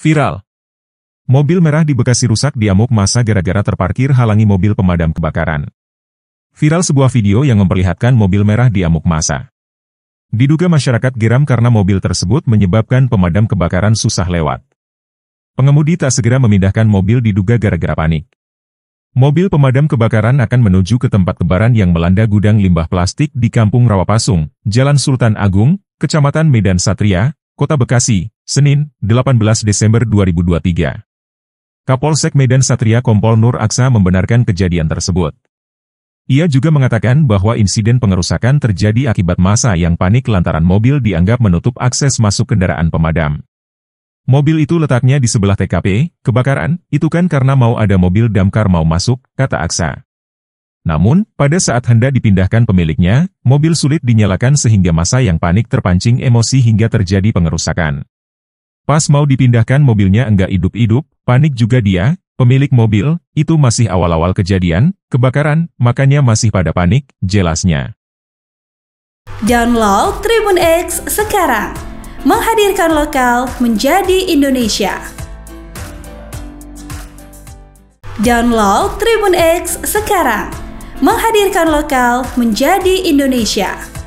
Viral. Mobil merah di Bekasi rusak diamuk masa gara-gara terparkir halangi mobil pemadam kebakaran. Viral sebuah video yang memperlihatkan mobil merah diamuk masa. Diduga masyarakat geram karena mobil tersebut menyebabkan pemadam kebakaran susah lewat. Pengemudi tak segera memindahkan mobil diduga gara-gara panik. Mobil pemadam kebakaran akan menuju ke tempat kebaran yang melanda gudang limbah plastik di Kampung Rawapasung, Jalan Sultan Agung, Kecamatan Medan Satria, Kota Bekasi, Senin, 18 Desember 2023. Kapolsek Medan Satria Kompol Nur Aksa membenarkan kejadian tersebut. Ia juga mengatakan bahwa insiden pengerusakan terjadi akibat masa yang panik lantaran mobil dianggap menutup akses masuk kendaraan pemadam. Mobil itu letaknya di sebelah TKP, kebakaran, itu kan karena mau ada mobil damkar mau masuk, kata Aksa. Namun, pada saat hendak dipindahkan pemiliknya, mobil sulit dinyalakan sehingga masa yang panik terpancing emosi hingga terjadi pengerusakan. Pas mau dipindahkan mobilnya enggak hidup-hidup, panik juga dia, pemilik mobil, itu masih awal-awal kejadian, kebakaran, makanya masih pada panik, jelasnya. Download Tribun X sekarang. Menghadirkan lokal menjadi Indonesia. Download Tribun X sekarang. Menghadirkan lokal menjadi Indonesia.